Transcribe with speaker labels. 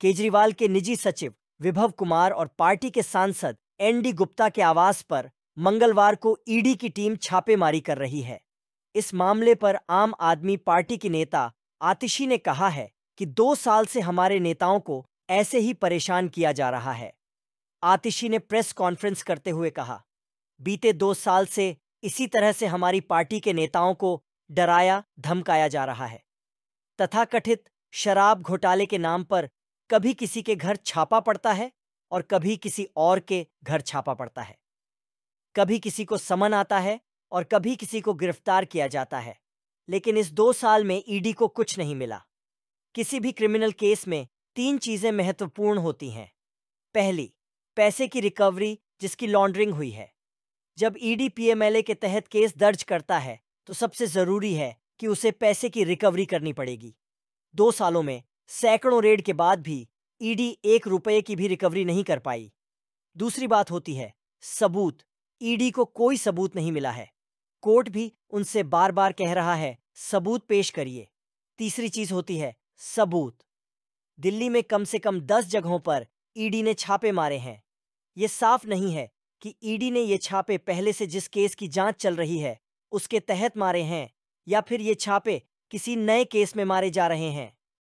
Speaker 1: केजरीवाल के निजी सचिव विभव कुमार और पार्टी के सांसद एनडी गुप्ता के आवास पर मंगलवार को ईडी की टीम छापेमारी कर रही है इस मामले पर आम आदमी पार्टी की नेता आतिशी ने कहा है कि दो साल से हमारे नेताओं को ऐसे ही परेशान किया जा रहा है आतिशी ने प्रेस कॉन्फ्रेंस करते हुए कहा बीते दो साल से इसी तरह से हमारी पार्टी के नेताओं को डराया धमकाया जा रहा है तथाकथित शराब घोटाले के नाम पर कभी किसी के घर छापा पड़ता है और कभी किसी और के घर छापा पड़ता है कभी किसी को समन आता है और कभी किसी को गिरफ्तार किया जाता है लेकिन इस दो साल में ईडी को कुछ नहीं मिला किसी भी क्रिमिनल केस में तीन चीजें महत्वपूर्ण होती हैं पहली पैसे की रिकवरी जिसकी लॉन्ड्रिंग हुई है जब ईडी पीएमएलए के तहत केस दर्ज करता है तो सबसे जरूरी है कि उसे पैसे की रिकवरी करनी पड़ेगी दो सालों में सैकड़ों रेड के बाद भी ईडी एक रुपये की भी रिकवरी नहीं कर पाई दूसरी बात होती है सबूत ईडी को कोई सबूत नहीं मिला है कोर्ट भी उनसे बार बार कह रहा है सबूत पेश करिए तीसरी चीज होती है सबूत दिल्ली में कम से कम दस जगहों पर ईडी ने छापे मारे हैं ये साफ नहीं है कि ईडी ने ये छापे पहले से जिस केस की जांच चल रही है उसके तहत मारे हैं या फिर ये छापे किसी नए केस में मारे जा रहे हैं